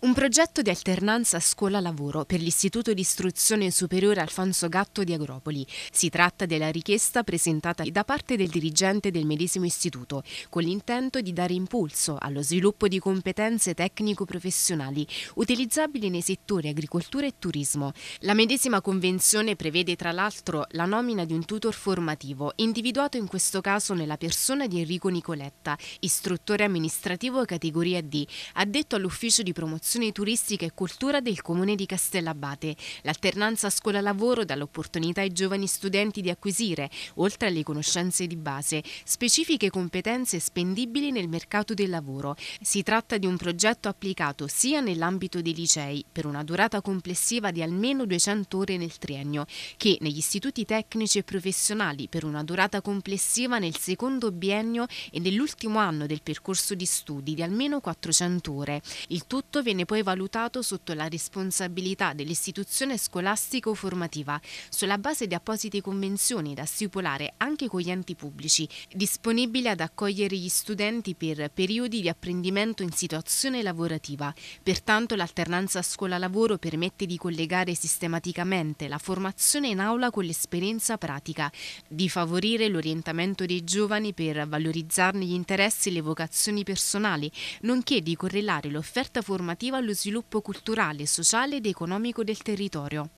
Un progetto di alternanza scuola-lavoro per l'Istituto di Istruzione Superiore Alfonso Gatto di Agropoli. Si tratta della richiesta presentata da parte del dirigente del medesimo istituto, con l'intento di dare impulso allo sviluppo di competenze tecnico-professionali utilizzabili nei settori agricoltura e turismo. La medesima convenzione prevede tra l'altro la nomina di un tutor formativo, individuato in questo caso nella persona di Enrico Nicoletta, istruttore amministrativo categoria D, addetto all'ufficio di promozione programmazione turistica e cultura del comune di Castellabate, l'alternanza scuola-lavoro dà l'opportunità ai giovani studenti di acquisire, oltre alle conoscenze di base, specifiche competenze spendibili nel mercato del lavoro. Si tratta di un progetto applicato sia nell'ambito dei licei, per una durata complessiva di almeno 200 ore nel triennio, che negli istituti tecnici e professionali, per una durata complessiva nel secondo biennio e nell'ultimo anno del percorso di studi di almeno 400 ore. Il tutto viene viene poi valutato sotto la responsabilità dell'istituzione scolastico-formativa, sulla base di apposite convenzioni da stipulare anche con gli enti pubblici, disponibili ad accogliere gli studenti per periodi di apprendimento in situazione lavorativa. Pertanto l'alternanza scuola-lavoro permette di collegare sistematicamente la formazione in aula con l'esperienza pratica, di favorire l'orientamento dei giovani per valorizzarne gli interessi e le vocazioni personali, nonché di correlare l'offerta formativa relativo allo sviluppo culturale, sociale ed economico del territorio.